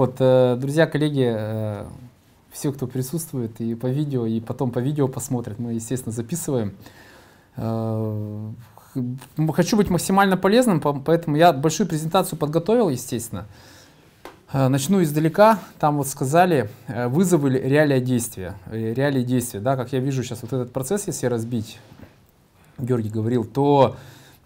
Вот, э, друзья, коллеги, э, все, кто присутствует и по видео, и потом по видео посмотрят, мы, естественно, записываем. Э, хочу быть максимально полезным, поэтому я большую презентацию подготовил, естественно. Начну издалека. Там вот сказали, вызовы реалия действия. Реалии действия, да, как я вижу сейчас вот этот процесс, если разбить, Георгий говорил, то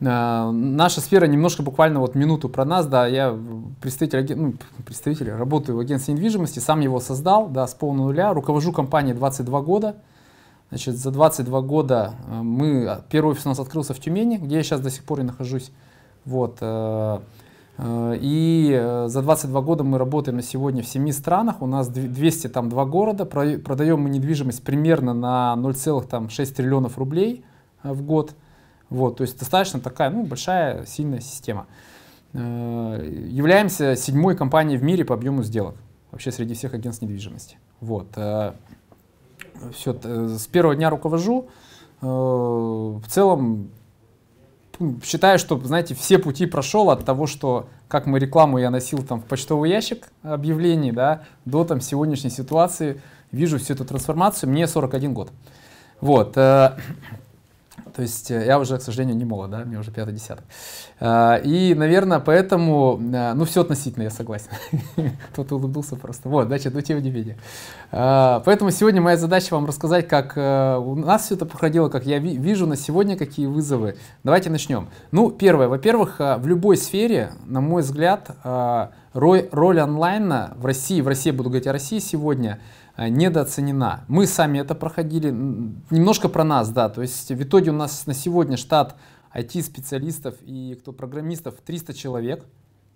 Э, наша сфера немножко буквально вот минуту про нас, да, я представитель, ну, представитель работаю в агентстве недвижимости, сам его создал, да, с полного нуля, руковожу компанией 22 года, значит, за 22 года э, мы, а, первый офис у нас открылся в Тюмени, где я сейчас до сих пор и нахожусь, вот, э, и за 22 года мы работаем на сегодня в 7 странах, у нас там два города, продаем мы недвижимость примерно на 0,6 триллионов рублей в год, вот, то есть достаточно такая ну, большая, сильная система. Э, являемся седьмой компанией в мире по объему сделок вообще среди всех агентств недвижимости. Вот. Э, все, э, с первого дня руковожу. В целом ну, считаю, что, знаете, все пути прошел от того, что как мы рекламу я носил там в почтовый ящик объявлений, да, до там сегодняшней ситуации, вижу всю эту трансформацию, мне 41 год. Вот. То есть э, я уже, к сожалению, не молод, да, мне уже пятый десяток. Э, и, наверное, поэтому, э, ну, все относительно, я согласен. Кто-то улыбнулся просто. Вот, значит, ну, тем не менее. Поэтому сегодня моя задача вам рассказать, как у нас все это проходило, как я вижу на сегодня, какие вызовы. Давайте начнем. Ну, первое, во-первых, в любой сфере, на мой взгляд, роль онлайна в России, в России, буду говорить о России сегодня – Э, недооценена. Мы сами это проходили. Немножко про нас, да. То есть в итоге у нас на сегодня штат IT-специалистов и кто программистов 300 человек.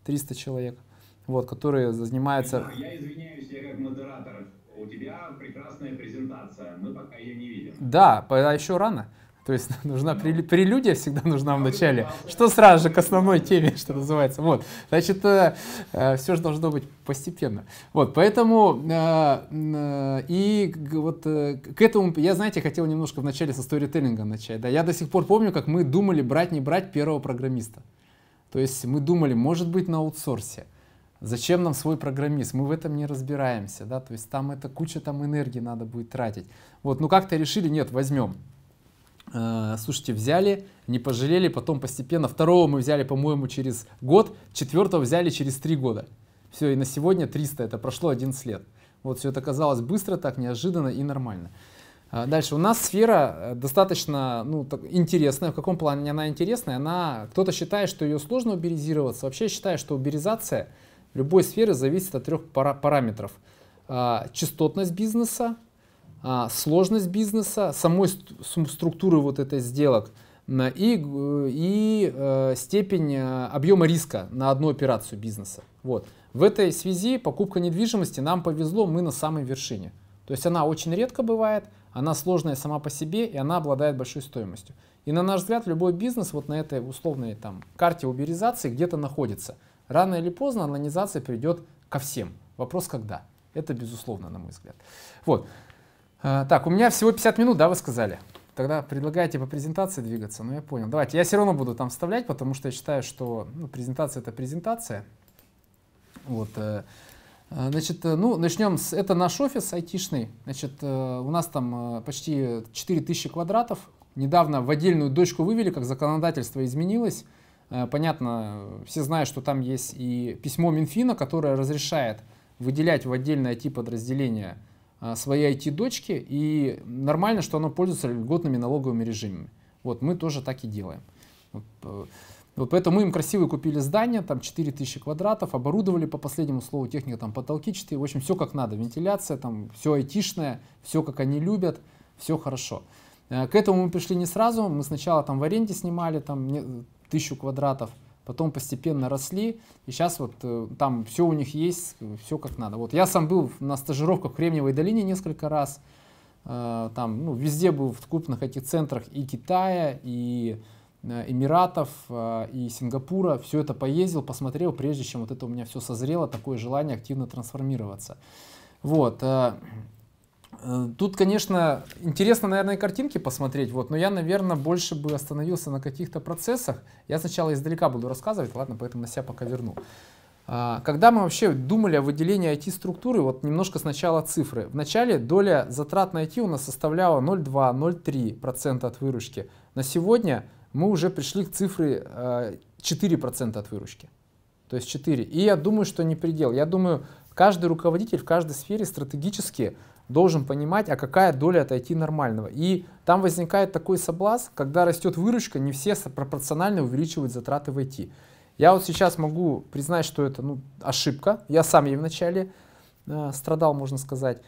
300 человек, вот, которые занимаются... Я извиняюсь, я как модератор. У тебя прекрасная презентация, мы пока ее не видим. Да, а еще рано. То есть нужна ну. прелюдия всегда нужна в начале, что сразу же к основной теме, что называется. Вот, значит, э, э, все же должно быть постепенно. Вот, поэтому э, и вот к этому, я, знаете, хотел немножко вначале со сторителлинга начать. Да, я до сих пор помню, как мы думали брать, не брать первого программиста. То есть мы думали, может быть, на аутсорсе. Зачем нам свой программист? Мы в этом не разбираемся, да, то есть там это куча там энергии надо будет тратить. Вот, ну как-то решили, нет, возьмем. Э, слушайте, взяли, не пожалели, потом постепенно. Второго мы взяли, по-моему, через год, четвертого взяли через три года. Все, и на сегодня 300, это прошло 11 лет. Вот все это казалось быстро, так неожиданно и нормально. А дальше, у нас сфера э, достаточно ну, так, интересная. В каком плане она интересная? Она, кто-то считает, что ее сложно уберизироваться. Вообще считаю, что уберизация любой сферы зависит от трех пара параметров. А, частотность бизнеса, а, сложность бизнеса, самой структуры вот этой сделок и, э, и э, степень э, объема риска на одну операцию бизнеса. Вот. В этой связи покупка недвижимости нам повезло, мы на самой вершине. То есть она очень редко бывает, она сложная сама по себе и она обладает большой стоимостью. И на наш взгляд любой бизнес вот на этой условной там, карте уберизации где-то находится. Рано или поздно онлайнизация придет ко всем. Вопрос когда? Это безусловно, на мой взгляд. Вот. Э, так, у меня всего 50 минут, да, вы сказали? Тогда предлагайте по презентации двигаться, ну я понял. Давайте, я все равно буду там вставлять, потому что я считаю, что ну, презентация — это презентация. Вот, э, э, Значит, ну, начнем с... Это наш офис айтишный. Значит, у нас там почти 4000 квадратов. Недавно в отдельную дочку вывели, как законодательство изменилось. Понятно, все знают, что там есть и письмо Минфина, которое разрешает выделять в отдельное IT-подразделение а, свои IT-дочки, и нормально, что оно пользуется льготными налоговыми режимами. Вот, мы тоже так и делаем. Вот, э, поэтому мы им красивые купили здание, там 4000 квадратов, оборудовали по последнему слову техника, там потолки 4, в общем, все как надо, вентиляция, там все айтишное, все как они любят, все хорошо. Э, к этому мы пришли не сразу, мы сначала там в аренде снимали там тысячу квадратов, потом постепенно росли, и сейчас вот э, там все у них есть, все как надо. Вот я сам был на стажировках в Кремниевой долине несколько раз, э, там, ну, везде был в крупных этих центрах и Китая, и э, Эмиратов, и Сингапура, все это поездил, посмотрел, прежде чем вот это у меня все созрело, такое желание активно трансформироваться. Вот, Э, тут, конечно, интересно, наверное, картинки посмотреть, вот, но я, наверное, больше бы остановился на каких-то процессах. Я сначала издалека буду рассказывать, ладно, поэтому на себя пока верну. А, когда мы вообще думали о выделении IT-структуры, вот немножко сначала цифры. Вначале доля затрат на IT у нас составляла 0,2-0,3% от выручки. На сегодня мы уже пришли к цифре 4% э, от выручки. То есть 4. И я думаю, что не предел. Я думаю, каждый руководитель в каждой сфере стратегически должен понимать, а какая доля от IT нормального. И там возникает такой соблазн, когда растет выручка, не все пропорционально увеличивают затраты в IT. Я вот сейчас могу признать, что это ну, ошибка. Я сам ей вначале э, страдал, можно сказать.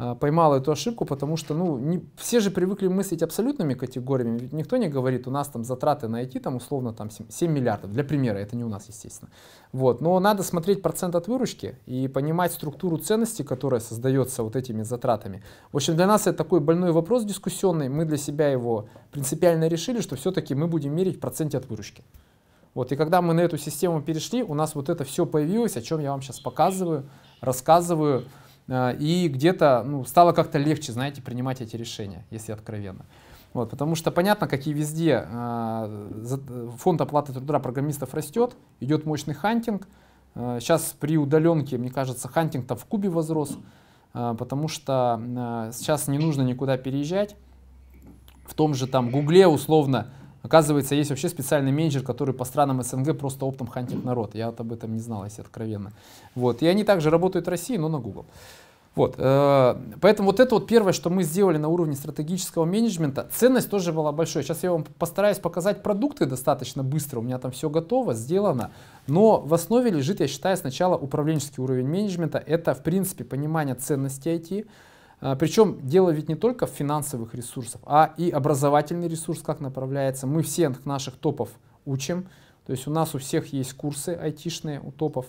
Э, поймал эту ошибку, потому что, ну, не, все же привыкли мыслить абсолютными категориями, ведь никто не говорит, у нас там затраты на IT, там, условно, там 7, 7 миллиардов, для примера, это не у нас, естественно. Вот, но надо смотреть процент от выручки и понимать структуру ценности, которая создается вот этими затратами. В общем, для нас это такой больной вопрос дискуссионный, мы для себя его принципиально решили, что все-таки мы будем мерить в проценте от выручки. Вот, и когда мы на эту систему перешли, у нас вот это все появилось, о чем я вам сейчас показываю, рассказываю, Э, и где-то ну, стало как-то легче, знаете, принимать эти решения, если откровенно. Вот, потому что понятно, как и везде, э, фонд оплаты труда программистов растет, идет мощный хантинг. Э, сейчас при удаленке, мне кажется, хантинг-то в Кубе возрос, потому что сейчас не нужно никуда переезжать. В том же там Гугле условно Оказывается, есть вообще специальный менеджер, который по странам СНГ просто оптом хантит народ. Я вот об этом не знал, если откровенно. Вот. И они также работают в России, но на Google. Вот. Э, поэтому вот это вот первое, что мы сделали на уровне стратегического менеджмента. Ценность тоже была большой. Сейчас я вам постараюсь показать продукты достаточно быстро. У меня там все готово, сделано. Но в основе лежит, я считаю, сначала управленческий уровень менеджмента. Это, в принципе, понимание ценности IT а, Причем дело ведь не только в финансовых ресурсах, а и образовательный ресурс как направляется. Мы все наших топов учим, то есть у нас у всех есть курсы айтишные у топов,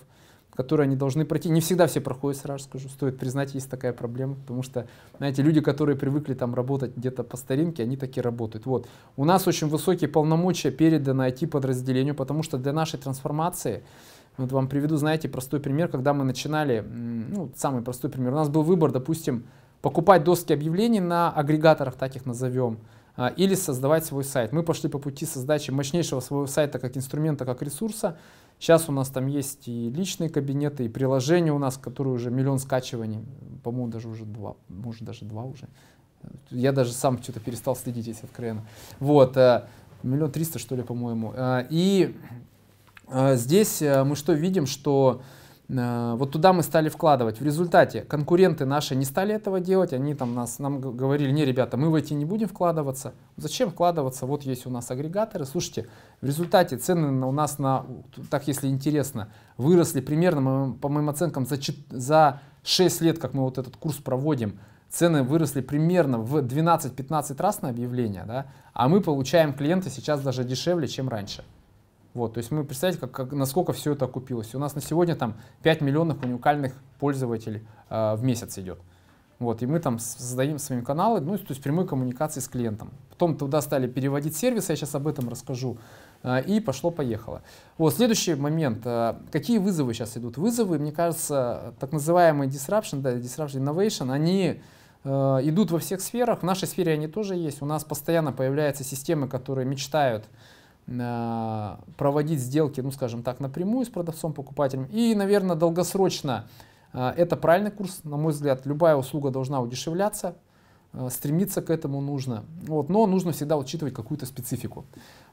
которые они должны пройти. Не всегда все проходят, сразу скажу, стоит признать, есть такая проблема, потому что, знаете, люди, которые привыкли там работать где-то по старинке, они такие работают. Вот. У нас очень высокие полномочия переданы IT-подразделению, потому что для нашей трансформации вот вам приведу, знаете, простой пример, когда мы начинали, ну, самый простой пример. У нас был выбор, допустим, покупать доски объявлений на агрегаторах, так их назовем, а, или создавать свой сайт. Мы пошли по пути создачи мощнейшего своего сайта как инструмента, как ресурса. Сейчас у нас там есть и личные кабинеты, и приложения у нас, которые уже миллион скачиваний, по-моему, даже уже два, может даже два уже. Я даже сам что-то перестал следить, если откровенно. Вот, э, миллион триста, что ли, по-моему. Э, и э, здесь мы что видим, что Э, вот туда мы стали вкладывать. В результате конкуренты наши не стали этого делать, они там нас, нам говорили, не, ребята, мы в эти не будем вкладываться. Зачем вкладываться? Вот есть у нас агрегаторы. Слушайте, в результате цены у нас, на, так если интересно, выросли примерно, по моим оценкам, за, 4, за 6 лет, как мы вот этот курс проводим, цены выросли примерно в 12-15 раз на объявление, да? а мы получаем клиенты сейчас даже дешевле, чем раньше. Вот, то есть мы представляете, как, как, насколько все это окупилось. У нас на сегодня там 5 миллионов уникальных пользователей э, в месяц идет. Вот, и мы там создаем свои каналы, ну, то есть прямой коммуникации с клиентом. Потом туда стали переводить сервисы, я сейчас об этом расскажу. Э, и пошло-поехало. Вот, следующий момент. Э, какие вызовы сейчас идут? Вызовы, мне кажется, так называемые disruption, да, disruption innovation, они идут во всех сферах. В нашей сфере они тоже есть. У нас постоянно появляются системы, которые мечтают Э, проводить сделки, ну скажем так, напрямую с продавцом, покупателем. И, наверное, долгосрочно э, это правильный курс, на мой взгляд. Любая услуга должна удешевляться, э, стремиться к этому нужно. Вот, но нужно всегда учитывать какую-то специфику.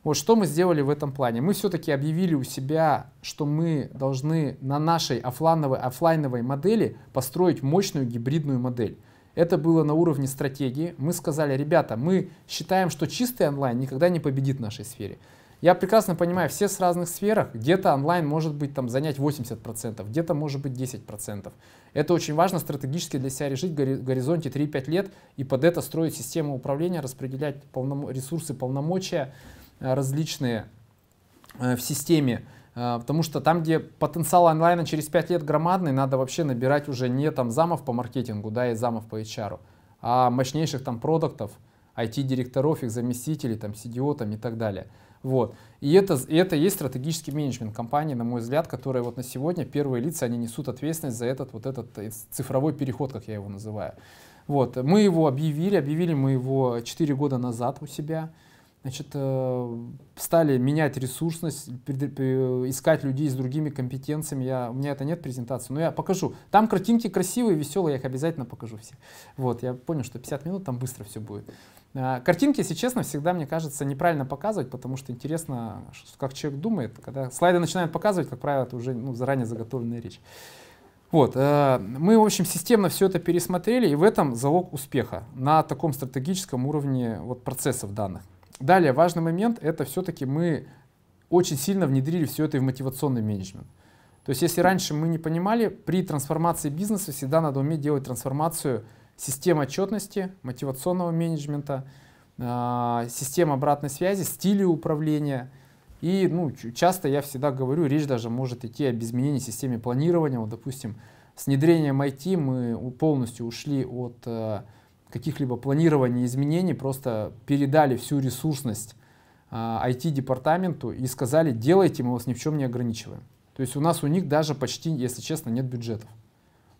Вот что мы сделали в этом плане? Мы все-таки объявили у себя, что мы должны на нашей офлайновой, офлайновой модели построить мощную гибридную модель. Это было на уровне стратегии. Мы сказали, ребята, мы считаем, что чистый онлайн никогда не победит в нашей сфере. Я прекрасно понимаю, все с разных сферах, где-то онлайн может быть там занять 80%, где-то может быть 10%. Это очень важно стратегически для себя решить в горизонте 3-5 лет и под это строить систему управления, распределять полном... ресурсы, полномочия э, различные э, в системе. Э, потому что там, где потенциал онлайна через 5 лет громадный, надо вообще набирать уже не там замов по маркетингу, да, и замов по HR, а мощнейших там продуктов, IT-директоров, их заместителей, там CDO там, и так далее. Вот. И это, и это есть стратегический менеджмент компании, на мой взгляд, которые вот на сегодня первые лица, они несут ответственность за этот вот этот э, цифровой переход, как я его называю. Вот. Мы его объявили, объявили мы его 4 года назад у себя. Значит, э, стали менять ресурсность, э, искать людей с другими компетенциями. Я, у меня это нет презентации, но я покажу. Там картинки красивые, веселые, я их обязательно покажу все. Вот, я понял, что 50 минут там быстро все будет. А, картинки, если честно, всегда, мне кажется, неправильно показывать, потому что интересно, как человек думает. Когда слайды начинают показывать, как правило, это уже ну, заранее заготовленная речь. Вот, э, мы, в общем, системно все это пересмотрели, и в этом залог успеха на таком стратегическом уровне вот, процессов данных. Далее, важный момент, это все-таки мы очень сильно внедрили все это и в мотивационный менеджмент. То есть, если раньше мы не понимали, при трансформации бизнеса всегда надо уметь делать трансформацию система отчетности, мотивационного менеджмента, а, система обратной связи, стили управления. И ну, часто я всегда говорю, речь даже может идти об изменении системы планирования. Вот, допустим, с внедрением IT мы полностью ушли от э, каких-либо планирований изменений, просто передали всю ресурсность IT-департаменту а, и сказали, делайте, мы вас ни в чем не ограничиваем. То есть у нас у них даже почти, если честно, нет бюджетов.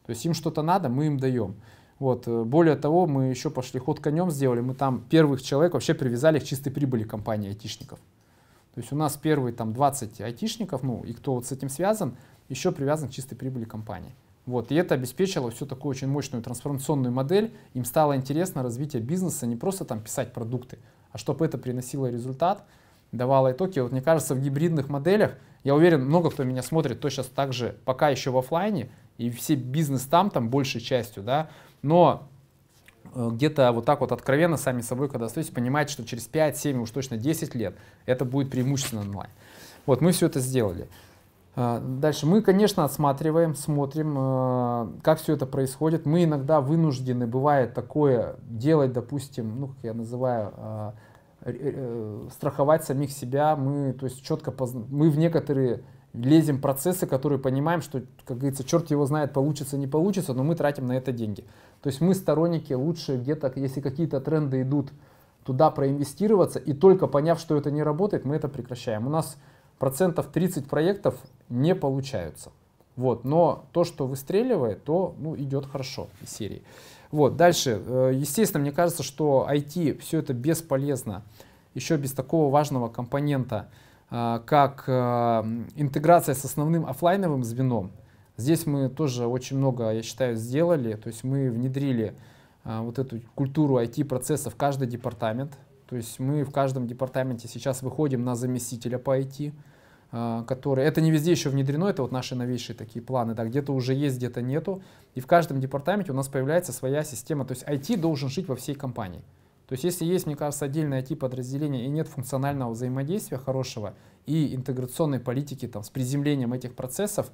То есть им что-то надо, мы им даем. Вот. Э, более того, мы еще пошли ход конем сделали. Мы там первых человек вообще привязали к чистой прибыли компании айтишников. То есть у нас первые там 20 айтишников, ну и кто вот с этим связан, еще привязан к чистой прибыли компании. Вот, и это обеспечило все такую очень мощную трансформационную модель. Им стало интересно развитие бизнеса, не просто там писать продукты, а чтобы это приносило результат, давало итоги. Вот мне кажется, в гибридных моделях, я уверен, много кто меня смотрит, то сейчас также пока еще в офлайне, и все бизнес там, там большей частью, да, но э, где-то вот так вот откровенно сами собой, когда остаетесь, понимать, что через 5, 7, уж точно 10 лет это будет преимущественно онлайн. Вот, мы все это сделали. Э, дальше мы, конечно, отсматриваем, смотрим, э, как все это происходит. Мы иногда вынуждены, бывает такое, делать, допустим, ну, как я называю, страховать самих себя. Мы, то есть, четко, позна... мы в некоторые лезем в процессы, которые понимаем, что, как говорится, черт его знает, получится, не получится, но мы тратим на это деньги. То есть мы сторонники лучше где-то, если какие-то тренды идут, туда проинвестироваться, и только поняв, что это не работает, мы это прекращаем. У нас процентов 30 проектов не получаются. Вот, но то, что выстреливает, то ну, идет хорошо из серии. Вот, дальше, э, естественно, мне кажется, что IT все это бесполезно, еще без такого важного компонента – а, как а, интеграция с основным офлайновым звеном. Здесь мы тоже очень много, я считаю, сделали. То есть мы внедрили а, вот эту культуру it процесса в каждый департамент. То есть мы в каждом департаменте сейчас выходим на заместителя по IT, который... Это не везде еще внедрено, это вот наши новейшие такие планы. Да, где-то уже есть, где-то нету. И в каждом департаменте у нас появляется своя система. То есть IT должен жить во всей компании. То есть если есть, мне кажется, отдельное тип подразделения и нет функционального взаимодействия хорошего и интеграционной политики там, с приземлением этих процессов,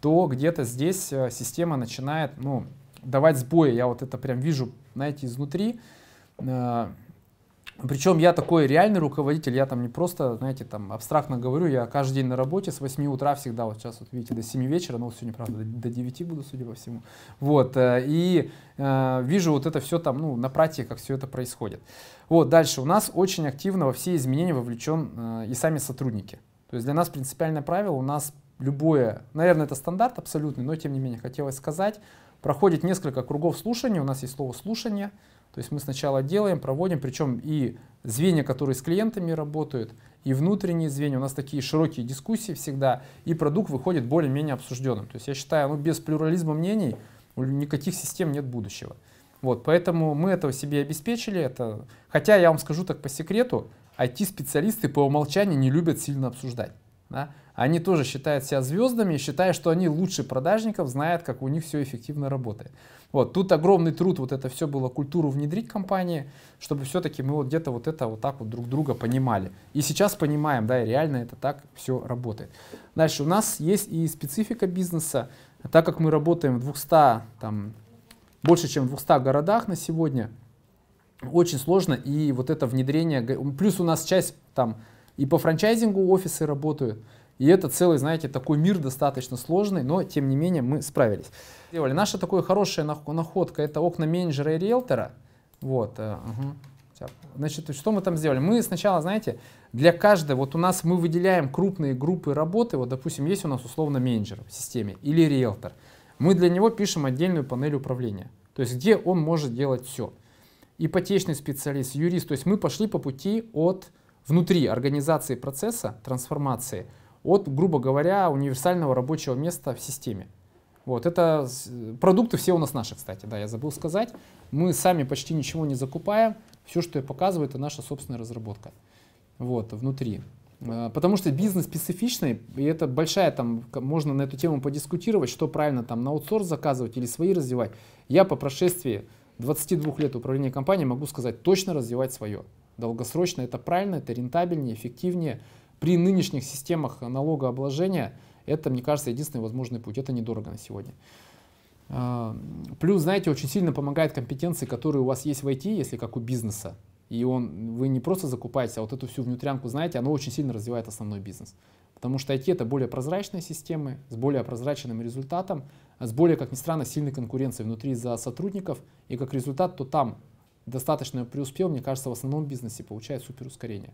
то где-то здесь э, система начинает ну, давать сбои. Я вот это прям вижу, знаете, изнутри. Э, причем я такой реальный руководитель, я там не просто, знаете, там абстрактно говорю, я каждый день на работе с 8 утра всегда, вот сейчас вот видите, до 7 вечера, но ну, вот сегодня, правда, до 9 буду, судя по всему. Вот, э, и э, вижу вот это все там, ну, на практике, как все это происходит. Вот, дальше, у нас очень активно во все изменения вовлечен э, и сами сотрудники. То есть для нас принципиальное правило, у нас любое, наверное, это стандарт абсолютный, но тем не менее хотелось сказать, проходит несколько кругов слушания, у нас есть слово «слушание», то есть мы сначала делаем, проводим, причем и звенья, которые с клиентами работают, и внутренние звенья. У нас такие широкие дискуссии всегда, и продукт выходит более-менее обсужденным. То есть я считаю, ну, без плюрализма мнений никаких систем нет будущего. Вот, поэтому мы этого себе обеспечили. Это, хотя я вам скажу так по секрету, IT-специалисты по умолчанию не любят сильно обсуждать. Да? Они тоже считают себя звездами, считая, что они лучше продажников, знают, как у них все эффективно работает. Вот, тут огромный труд, вот это все было, культуру внедрить в компании, чтобы все-таки мы вот где-то вот это вот так вот друг друга понимали. И сейчас понимаем, да, и реально это так все работает. Дальше у нас есть и специфика бизнеса. Так как мы работаем в 200, там, больше чем в 200 городах на сегодня, очень сложно, и вот это внедрение, плюс у нас часть там и по франчайзингу офисы работают. И это целый, знаете, такой мир достаточно сложный, но тем не менее мы справились. Делали. Наша такая хорошая находка, это окна менеджера и риэлтора. Вот, угу. Значит, что мы там сделали? Мы сначала, знаете, для каждой, вот у нас мы выделяем крупные группы работы, вот, допустим, есть у нас условно менеджер в системе или риэлтор. Мы для него пишем отдельную панель управления, то есть где он может делать все. Ипотечный специалист, юрист, то есть мы пошли по пути от внутри организации процесса трансформации от, грубо говоря, универсального рабочего места в системе. Вот, это продукты все у нас наши, кстати, да, я забыл сказать. Мы сами почти ничего не закупаем. Все, что я показываю, это наша собственная разработка. Вот, внутри. А, потому что бизнес специфичный, и это большая там, можно на эту тему подискутировать, что правильно там на аутсорс заказывать или свои развивать. Я по прошествии 22 лет управления компанией могу сказать, точно развивать свое. Долгосрочно это правильно, это рентабельнее, эффективнее. При нынешних системах налогообложения это, мне кажется, единственный возможный путь. Это недорого на сегодня. А, плюс, знаете, очень сильно помогает компетенции, которые у вас есть в IT, если как у бизнеса. И он, вы не просто закупаете, а вот эту всю внутрянку знаете, оно очень сильно развивает основной бизнес. Потому что IT это более прозрачные системы, с более прозрачным результатом, с более, как ни странно, сильной конкуренцией внутри за сотрудников. И как результат, то там достаточно преуспел, мне кажется, в основном бизнесе получает супер ускорение.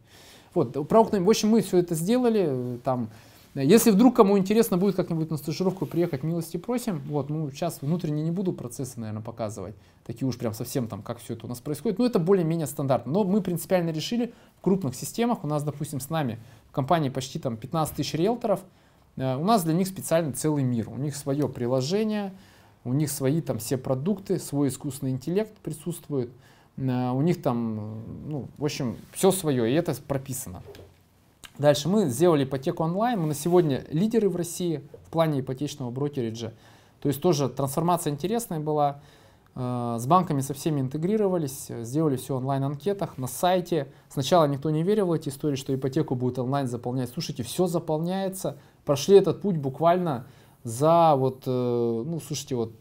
Вот, про окна, в общем, мы все это сделали, там, если вдруг кому интересно будет как-нибудь на стажировку приехать, милости просим. Вот, ну, сейчас внутренне не буду процессы, наверное, показывать. Такие уж прям совсем там, как все это у нас происходит. Но это более-менее стандартно. Но мы принципиально решили в крупных системах, у нас, допустим, с нами в компании почти там 15 тысяч риэлторов, э, у нас для них специально целый мир. У них свое приложение, у них свои там все продукты, свой искусственный интеллект присутствует. Э, у них там, ну, в общем, все свое, и это прописано. Дальше мы сделали ипотеку онлайн, мы на сегодня лидеры в России в плане ипотечного брокериджа. То есть тоже трансформация интересная была, э, с банками со всеми интегрировались, сделали все онлайн-анкетах, на сайте. Сначала никто не верил в эти истории, что ипотеку будет онлайн заполнять. Слушайте, все заполняется. Прошли этот путь буквально за вот, э, ну, слушайте, вот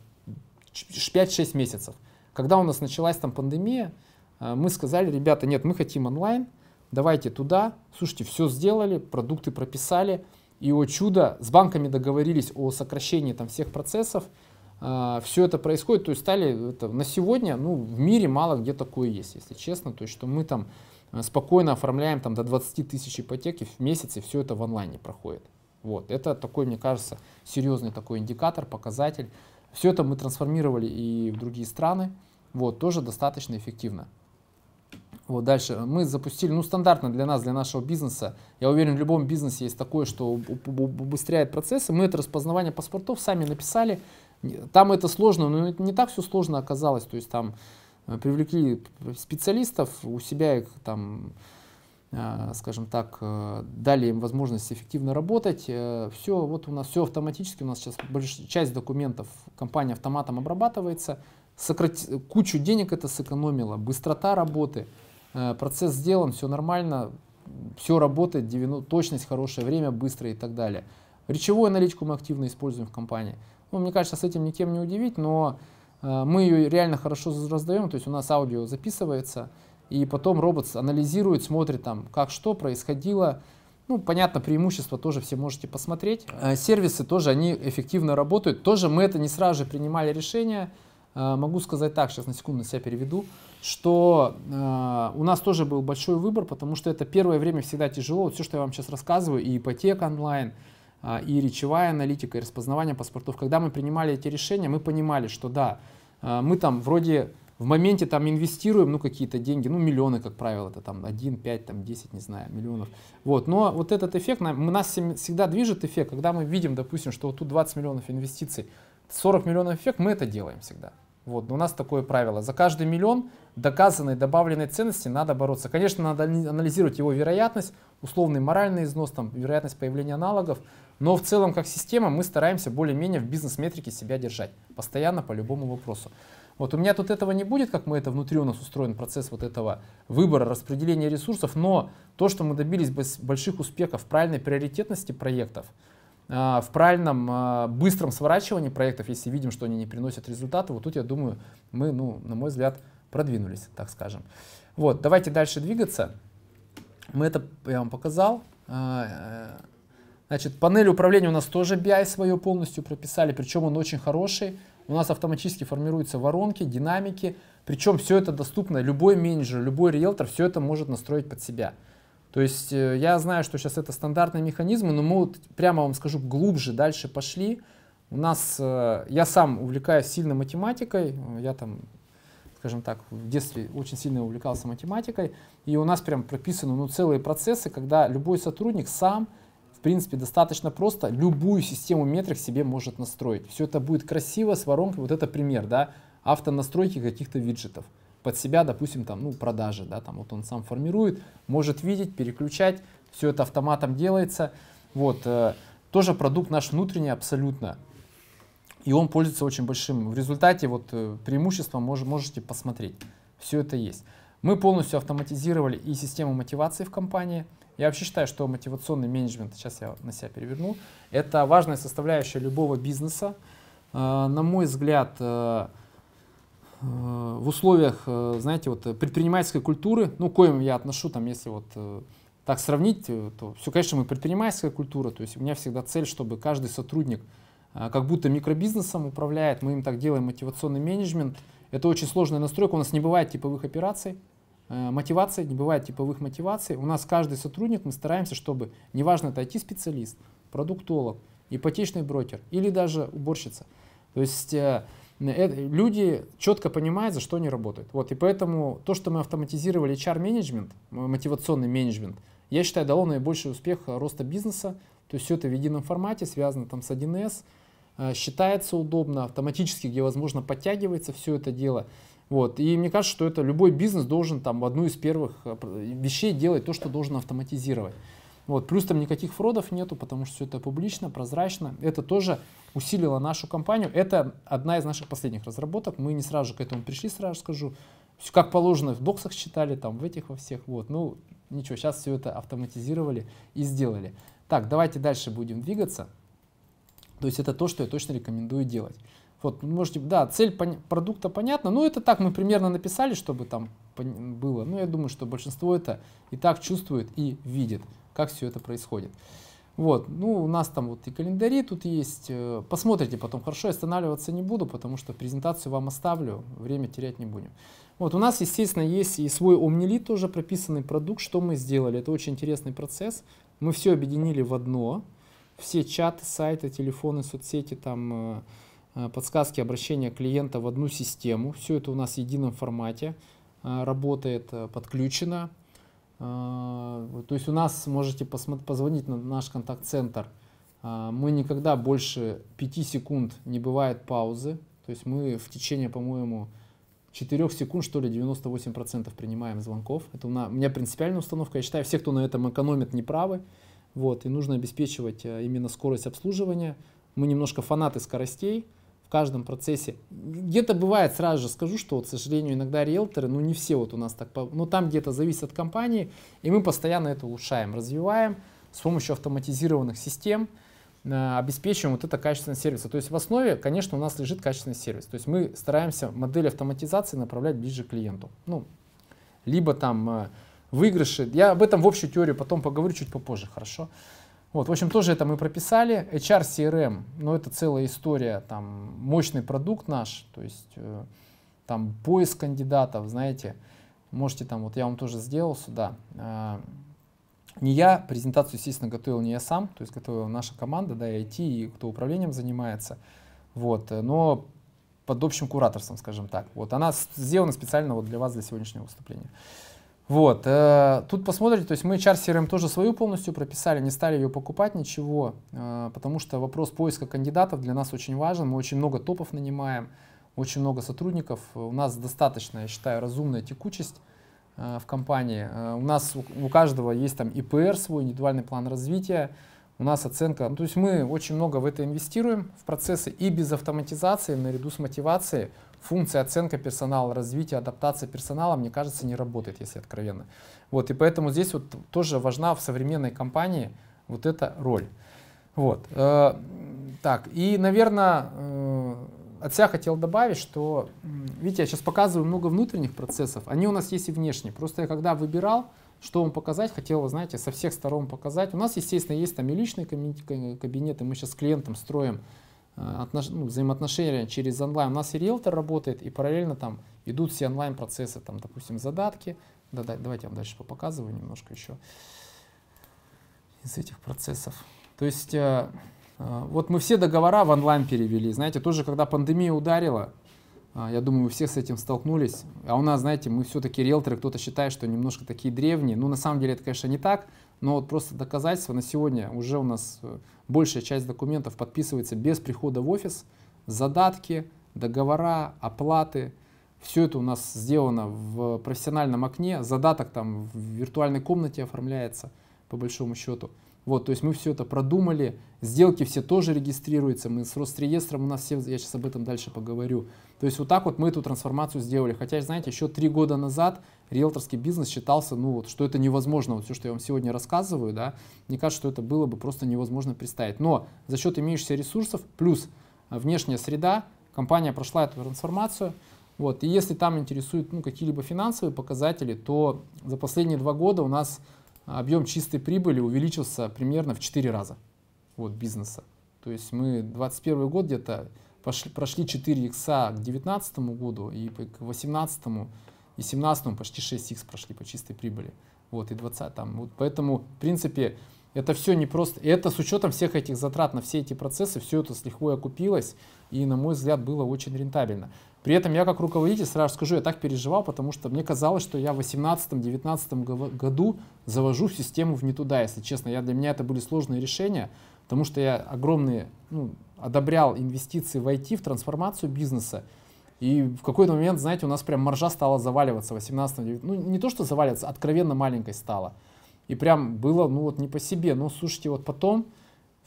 5-6 месяцев. Когда у нас началась там пандемия, э, мы сказали, ребята, нет, мы хотим онлайн, давайте туда. Слушайте, все сделали, продукты прописали. И, о чудо, с банками договорились о сокращении там всех процессов. Э, все это происходит, то есть стали это, на сегодня, ну, в мире мало где такое есть, если честно. То есть, что мы там э, спокойно оформляем там до 20 тысяч ипотеки в месяц, и все это в онлайне проходит. Вот, это такой, мне кажется, серьезный такой индикатор, показатель. Все это мы трансформировали и в другие страны. Вот, тоже достаточно эффективно. Вот дальше. Мы запустили, ну, стандартно для нас, для нашего бизнеса. Я уверен, в любом бизнесе есть такое, что убыстряет процессы. Мы это распознавание паспортов сами написали. Там это сложно, но не так все сложно оказалось. То есть там э, привлекли специалистов, у себя их там, э, скажем так, э, дали им возможность эффективно работать. Все, вот у нас все автоматически, у нас сейчас большая часть документов компания автоматом обрабатывается сократ... кучу денег это сэкономило, быстрота работы, э, процесс сделан, все нормально, все работает, 90... точность хорошая, время быстрое и так далее. Речевую наличку мы активно используем в компании. Ну, мне кажется, с этим никем не удивить, но э, мы ее реально хорошо раздаем, то есть у нас аудио записывается, и потом робот анализирует, смотрит там, как что происходило. Ну, понятно, преимущества тоже все можете посмотреть. Э, сервисы тоже, они эффективно работают. Тоже мы это не сразу же принимали решение, Э, могу сказать так, сейчас на секунду на себя переведу, что э, у нас тоже был большой выбор, потому что это первое время всегда тяжело. Вот все, что я вам сейчас рассказываю, и ипотека онлайн, э, и речевая аналитика, и распознавание паспортов. Когда мы принимали эти решения, мы понимали, что да, э, мы там вроде в моменте там инвестируем, ну, какие-то деньги, ну, миллионы, как правило, это там 1, 5, там 10, не знаю, миллионов. Вот, но вот этот эффект, нас всегда движет эффект, когда мы видим, допустим, что вот тут 20 миллионов инвестиций, 40 миллионов эффект, мы это делаем всегда. Вот, но у нас такое правило. За каждый миллион доказанной добавленной ценности надо бороться. Конечно, надо анализировать его вероятность, условный моральный износ, там, вероятность появления аналогов, но в целом как система мы стараемся более-менее в бизнес-метрике себя держать, постоянно по любому вопросу. Вот у меня тут этого не будет, как мы это внутри у нас устроен процесс вот этого выбора, распределения ресурсов, но то, что мы добились больших успехов, правильной приоритетности проектов – а, в правильном, а, быстром сворачивании проектов, если видим, что они не приносят результата, вот тут, я думаю, мы, ну, на мой взгляд, продвинулись, так скажем. Вот, давайте дальше двигаться. Мы это, я вам показал. А, э, значит, панель управления у нас тоже BI свое полностью прописали, причем он очень хороший. У нас автоматически формируются воронки, динамики, причем все это доступно, любой менеджер, любой риэлтор все это может настроить под себя. То есть э, я знаю, что сейчас это стандартные механизмы, но мы вот, прямо вам скажу, глубже дальше пошли. У нас, э, я сам увлекаюсь сильно математикой, э, я там, скажем так, в детстве очень сильно увлекался математикой, и у нас прям прописаны ну, целые процессы, когда любой сотрудник сам, в принципе, достаточно просто любую систему метрик себе может настроить. Все это будет красиво, с воронкой, вот это пример, да, автонастройки каких-то виджетов под себя, допустим, там, ну, продажи, да, там, вот он сам формирует, может видеть, переключать, все это автоматом делается, вот, э, тоже продукт наш внутренний абсолютно, и он пользуется очень большим, в результате вот э, преимущество мож, можете посмотреть, все это есть. Мы полностью автоматизировали и систему мотивации в компании, я вообще считаю, что мотивационный менеджмент, сейчас я на себя переверну, это важная составляющая любого бизнеса, э, на мой взгляд, э, Э, в условиях, э, знаете, вот э, предпринимательской культуры, ну, коим я отношу, там, если вот так сравнить, то все, конечно, мы предпринимательская культура, то есть у меня всегда цель, чтобы каждый сотрудник как будто микробизнесом управляет, мы им так делаем мотивационный менеджмент. Это очень сложная настройка, у нас не бывает типовых операций, мотивации, не бывает типовых мотиваций. У нас каждый сотрудник, мы стараемся, чтобы, неважно, это IT-специалист, продуктолог, ипотечный брокер или даже уборщица. То есть Э, люди четко понимают, за что они работают. Вот, и поэтому то, что мы автоматизировали HR-менеджмент, мотивационный менеджмент, я считаю, дало наибольший успех э, роста бизнеса. То есть все это в едином формате, связано там с 1С, э, считается удобно, автоматически, где возможно, подтягивается все это дело. Вот. И мне кажется, что это любой бизнес должен там в одну из первых вещей делать то, что должен автоматизировать. Вот. Плюс там никаких фродов нету, потому что все это публично, прозрачно. Это тоже усилило нашу компанию. Это одна из наших последних разработок. Мы не сразу же к этому пришли, сразу скажу. Все как положено, в боксах считали, там, в этих во всех. Вот. Ну, ничего, сейчас все это автоматизировали и сделали. Так, давайте дальше будем двигаться. То есть это то, что я точно рекомендую делать. Вот, можете, да, цель пон продукта понятна, Ну это так мы примерно написали, чтобы там было. Но ну, я думаю, что большинство это и так чувствует и видит как все это происходит. Вот, ну, у нас там вот и календари тут есть. Э, посмотрите потом, хорошо, останавливаться не буду, потому что презентацию вам оставлю, время терять не будем. Вот, у нас, естественно, есть и свой Omnilid тоже прописанный продукт, что мы сделали. Это очень интересный процесс. Мы все объединили в одно. Все чаты, сайты, телефоны, соцсети, там э, э, подсказки, обращения клиента в одну систему. Все это у нас в едином формате работает, подключено. А, то есть у нас можете позвонить на наш контакт-центр. А, мы никогда больше 5 секунд не бывает паузы. То есть мы в течение, по-моему, 4 секунд, что ли, 98% принимаем звонков. Это у меня принципиальная установка. Я считаю, все, кто на этом экономит, неправы. Вот, и нужно обеспечивать э, именно скорость обслуживания. Мы немножко фанаты скоростей в каждом процессе. Где-то бывает, сразу же скажу, что, вот, к сожалению, иногда риэлторы, ну не все вот у нас так, но там где-то зависит от компании, и мы постоянно это улучшаем, развиваем с помощью автоматизированных систем, э, обеспечиваем вот это качественность сервиса. То есть в основе, конечно, у нас лежит качественный сервис. То есть мы стараемся модель автоматизации направлять ближе к клиенту. Ну, либо там э, выигрыши. Я об этом в общую теорию потом поговорю чуть попозже, хорошо? Вот, в общем, тоже это мы прописали. HR CRM, ну, это целая история, там, мощный продукт наш, то есть, э, там, поиск кандидатов, знаете, можете там, вот я вам тоже сделал сюда. Э, не я презентацию, естественно, готовил не я сам, то есть готовила наша команда, да, и IT, и кто управлением занимается, вот, э, но под общим кураторством, скажем так. Вот, она сделана специально вот для вас, для сегодняшнего выступления. Вот, э, тут посмотрите, то есть мы HR CRM тоже свою полностью прописали, не стали ее покупать, ничего, э, потому что вопрос поиска кандидатов для нас очень важен, мы очень много топов нанимаем, очень много сотрудников, у нас достаточно, я считаю, разумная текучесть э, в компании, э, у нас у, у каждого есть там ИПР свой, индивидуальный план развития, у нас оценка, ну, то есть мы очень много в это инвестируем, в процессы и без автоматизации, наряду с мотивацией, функция оценка персонала, развитие, адаптация персонала, мне кажется, не работает, если откровенно. Вот, и поэтому здесь вот тоже важна в современной компании вот эта роль. Вот. Э, так, и, наверное, э, от себя хотел добавить, что, видите, я сейчас показываю много внутренних процессов, они у нас есть и внешние. Просто я когда выбирал, что вам показать, хотел, знаете, со всех сторон показать. У нас, естественно, есть там и личные кабинеты, мы сейчас с клиентом строим Э, отнош... ну, взаимоотношения через онлайн. У нас и риэлтор работает, и параллельно там идут все онлайн-процессы, там, допустим, задатки. Да, да, давайте я вам дальше показываю немножко еще из этих процессов. То есть э, э, вот мы все договора в онлайн перевели. Знаете, тоже когда пандемия ударила, а, я думаю, вы все с этим столкнулись. А у нас, знаете, мы все-таки риэлторы, кто-то считает, что немножко такие древние. Ну, на самом деле это, конечно, не так. Но вот просто доказательство: на сегодня уже у нас э, большая часть документов подписывается без прихода в офис. Задатки, договора, оплаты. Все это у нас сделано в профессиональном окне. Задаток там в виртуальной комнате оформляется, по большому счету. Вот, то есть мы все это продумали, сделки все тоже регистрируются, мы с Росреестром у нас все, я сейчас об этом дальше поговорю. То есть вот так вот мы эту трансформацию сделали. Хотя, знаете, еще три года назад риэлторский бизнес считался, ну вот, что это невозможно, вот все, что я вам сегодня рассказываю, да, мне кажется, что это было бы просто невозможно представить. Но за счет имеющихся ресурсов плюс э, внешняя среда, компания прошла эту трансформацию, вот, и если там интересуют ну, какие-либо финансовые показатели, то за последние два года у нас объем чистой прибыли увеличился примерно в 4 раза вот, бизнеса. То есть мы 21 год где-то прошли 4 икса к 2019 году и к 2018 и 2017 почти 6 икс прошли по чистой прибыли. Вот, и 20 там. Вот, поэтому, в принципе, это все не просто, это с учетом всех этих затрат на все эти процессы, все это с лихвой окупилось и, на мой взгляд, было очень рентабельно. При этом я как руководитель, сразу скажу, я так переживал, потому что мне казалось, что я в 18-19 году завожу систему в не туда, если честно. Я, для меня это были сложные решения, потому что я огромные, ну, одобрял инвестиции в IT, в трансформацию бизнеса. И в какой-то момент, знаете, у нас прям маржа стала заваливаться в 18 Ну, не то, что заваливаться, а откровенно маленькой стала. И прям было, ну вот не по себе. Но слушайте, вот потом